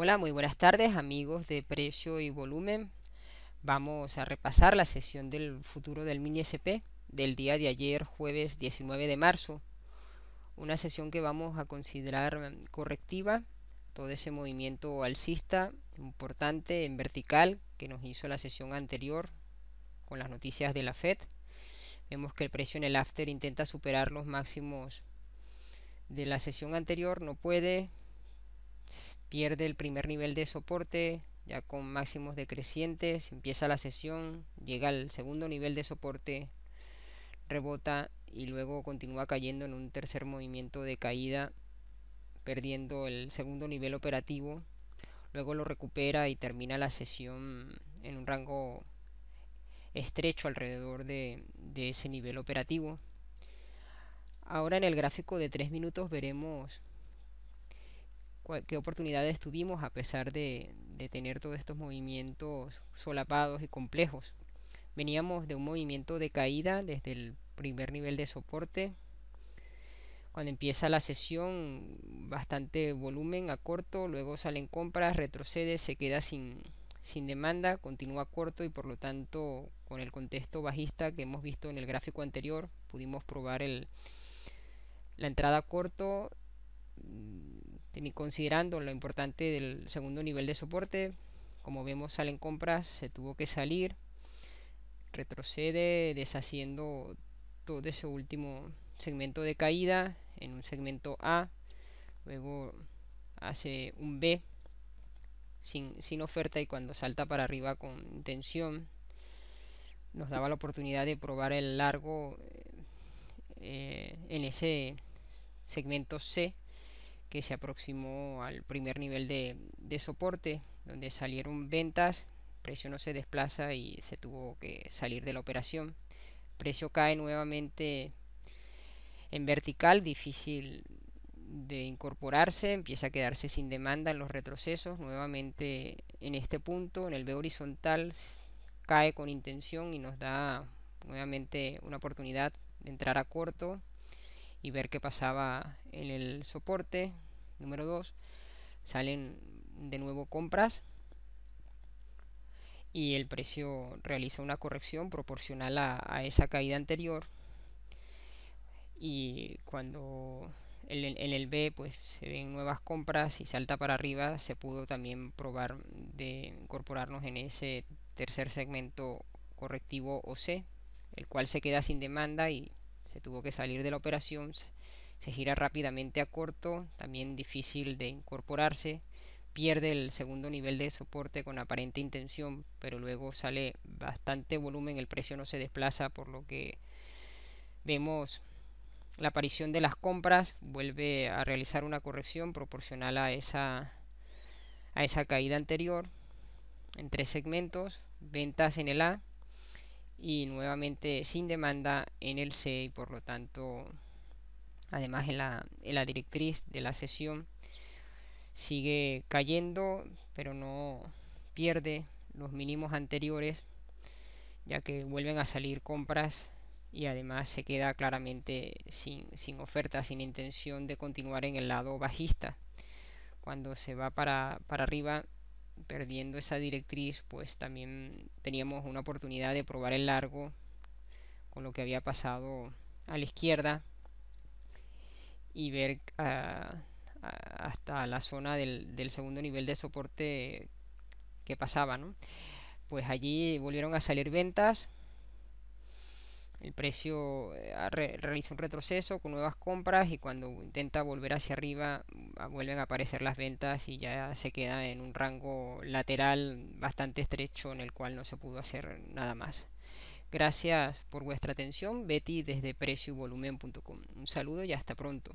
Hola, muy buenas tardes amigos de precio y volumen. Vamos a repasar la sesión del futuro del mini SP del día de ayer, jueves 19 de marzo. Una sesión que vamos a considerar mm, correctiva, todo ese movimiento alcista importante en vertical que nos hizo la sesión anterior con las noticias de la Fed. Vemos que el precio en el after intenta superar los máximos de la sesión anterior, no puede, pierde el primer nivel de soporte, ya con máximos decrecientes, empieza la sesión, llega al segundo nivel de soporte, rebota y luego continúa cayendo en un tercer movimiento de caída, perdiendo el segundo nivel operativo, luego lo recupera y termina la sesión en un rango estrecho alrededor de, ese nivel operativo. Ahora en el gráfico de 3 minutos veremos qué oportunidades tuvimos a pesar de, tener todos estos movimientos solapados y complejos. Veníamos de un movimiento de caída desde el primer nivel de soporte. Cuando empieza la sesión, bastante volumen a corto, luego salen compras, retrocede, se queda sin, sin demanda, continúa corto y por lo tanto con el contexto bajista que hemos visto en el gráfico anterior, pudimos probar el, la entrada corto este, ni considerando lo importante del segundo nivel de soporte. Como vemos salen compras, se tuvo que salir. Retrocede deshaciendo todo ese último segmento de caída en un segmento A. Luego hace un B sin, oferta y cuando salta para arriba con tensión nos daba la oportunidad de probar el largo eh, en ese segmento C que se aproximó al primer nivel de, soporte, donde salieron ventas, precio no se desplaza y se tuvo que salir de la operación. Precio cae nuevamente en vertical, difícil de incorporarse, empieza a quedarse sin demanda en los retrocesos, nuevamente en este punto, en el B horizontal, cae con intención y nos da nuevamente una oportunidad de entrar a corto y ver qué pasaba en el soporte. Número 2, salen de nuevo compras y el precio realiza una corrección proporcional a, esa caída anterior. Y cuando en, el B pues se ven nuevas compras y salta para arriba, se pudo también probar de incorporarnos en ese tercer segmento correctivo o C, el cual se queda sin demanda y se tuvo que salir de la operación, se gira rápidamente a corto, también difícil de incorporarse, pierde el segundo nivel de soporte con aparente intención, pero luego sale bastante volumen, el precio no se desplaza, por lo que vemos la aparición de las compras, vuelve a realizar una corrección proporcional a esa, a esa caída anterior en tres segmentos, ventas en el A, y nuevamente sin demanda en el C y e por lo tanto además en la, directriz de la sesión sigue cayendo pero no pierde los mínimos anteriores ya que vuelven a salir compras y además se queda claramente sin, sin, oferta, sin intención de continuar en el lado bajista. Cuando se va para, para arriba perdiendo esa directriz, pues también teníamos una oportunidad de probar el largo con lo que había pasado a la izquierda y ver ah, ah, hasta la zona del, segundo nivel de soporte que pasaba. Pues allí volvieron a salir ventas el precio eh, realiza un retroceso con nuevas compras y cuando intenta volver hacia arriba mm, vuelven a aparecer las ventas y ya se queda en un rango lateral bastante estrecho en el cual no se pudo hacer nada más. Gracias por vuestra atención, Betty desde preciovolumen.com. Un saludo y hasta pronto.